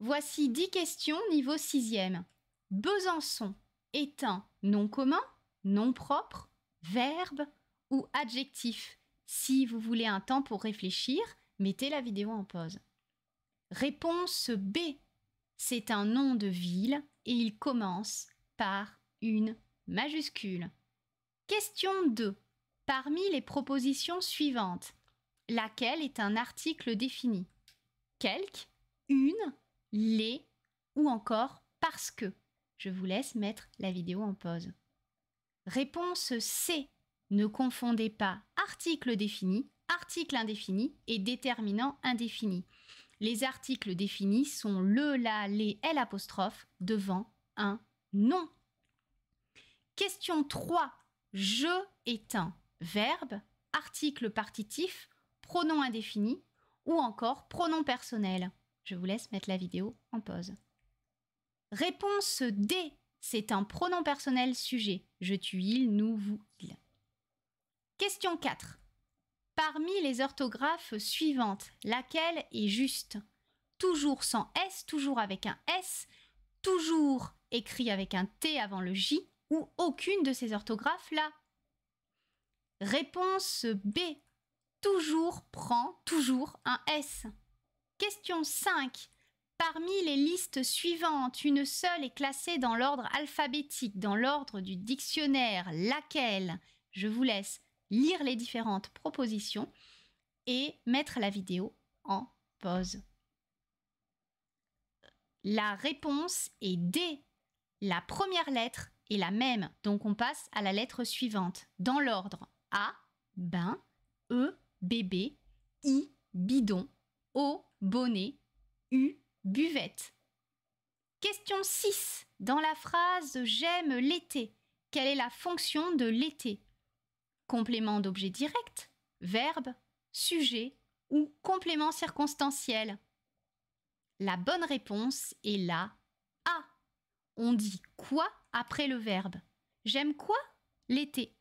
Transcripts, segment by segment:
Voici 10 questions niveau 6 Besançon est un nom commun, nom propre, verbe ou adjectif Si vous voulez un temps pour réfléchir, mettez la vidéo en pause. Réponse B. C'est un nom de ville et il commence par une majuscule. Question 2. Parmi les propositions suivantes, laquelle est un article défini Quelque, une, les ou encore parce que. Je vous laisse mettre la vidéo en pause. Réponse C. Ne confondez pas article défini, article indéfini et déterminant indéfini. Les articles définis sont le, la, les, l apostrophe devant un nom. Question 3. Je est un verbe, article partitif, pronom indéfini ou encore pronom personnel. Je vous laisse mettre la vidéo en pause. Réponse D. C'est un pronom personnel sujet. Je, tue il, nous, vous, il. Question 4. Parmi les orthographes suivantes, laquelle est juste Toujours sans S, toujours avec un S, toujours écrit avec un T avant le J, ou aucune de ces orthographes-là Réponse B. Toujours prend toujours un S. Question 5. Parmi les listes suivantes, une seule est classée dans l'ordre alphabétique, dans l'ordre du dictionnaire. Laquelle Je vous laisse lire les différentes propositions et mettre la vidéo en pause. La réponse est D. La première lettre est la même, donc on passe à la lettre suivante, dans l'ordre A, bain, E, bébé, I, bidon, bonnet. U, buvette. Question 6. Dans la phrase J'aime l'été, quelle est la fonction de l'été Complément d'objet direct, verbe, sujet ou complément circonstanciel La bonne réponse est la A. On dit quoi après le verbe J'aime quoi L'été.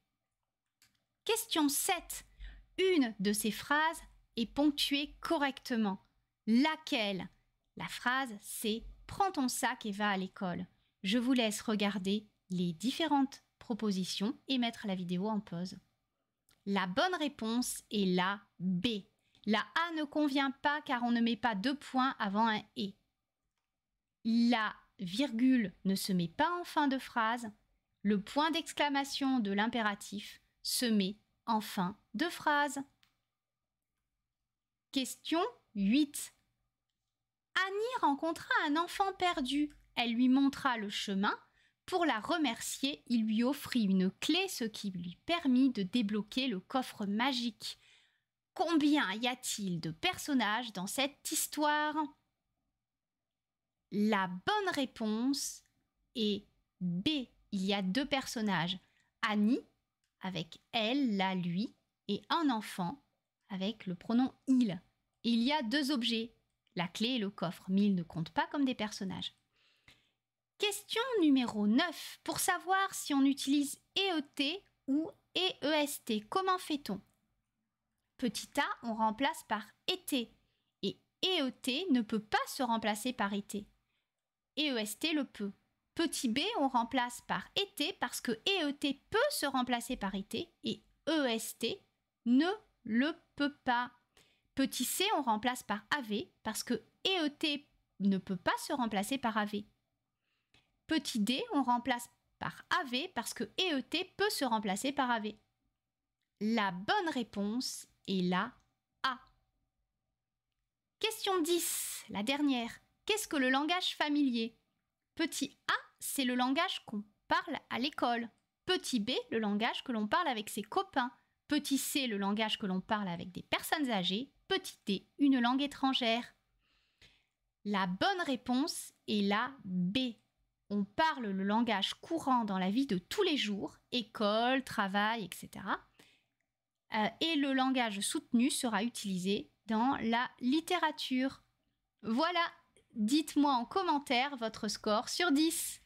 Question 7. Une de ces phrases et ponctuer correctement. Laquelle La phrase, c'est Prends ton sac et va à l'école. Je vous laisse regarder les différentes propositions et mettre la vidéo en pause. La bonne réponse est la B. La A ne convient pas car on ne met pas deux points avant un et. La virgule ne se met pas en fin de phrase. Le point d'exclamation de l'impératif se met en fin de phrase. Question 8. Annie rencontra un enfant perdu. Elle lui montra le chemin. Pour la remercier, il lui offrit une clé, ce qui lui permit de débloquer le coffre magique. Combien y a-t-il de personnages dans cette histoire La bonne réponse est B. Il y a deux personnages. Annie, avec elle, la, lui, et un enfant, avec le pronom il. il y a deux objets, la clé et le coffre, mais ils ne comptent pas comme des personnages. Question numéro 9. Pour savoir si on utilise EET ou EEST, comment fait-on Petit a, on remplace par été. E et EET ne peut pas se remplacer par été. E EEST le peut. Petit b, on remplace par été e parce que EET peut se remplacer par été et EST ne le peut pas. Petit c, on remplace par AV parce que et e, ne peut pas se remplacer par AV. Petit d, on remplace par AV parce que et e, peut se remplacer par AV. La bonne réponse est la A. Question 10, la dernière. Qu'est-ce que le langage familier Petit a, c'est le langage qu'on parle à l'école. Petit b, le langage que l'on parle avec ses copains. Petit c, le langage que l'on parle avec des personnes âgées. Petit d, une langue étrangère. La bonne réponse est la B. On parle le langage courant dans la vie de tous les jours, école, travail, etc. Euh, et le langage soutenu sera utilisé dans la littérature. Voilà, dites-moi en commentaire votre score sur 10.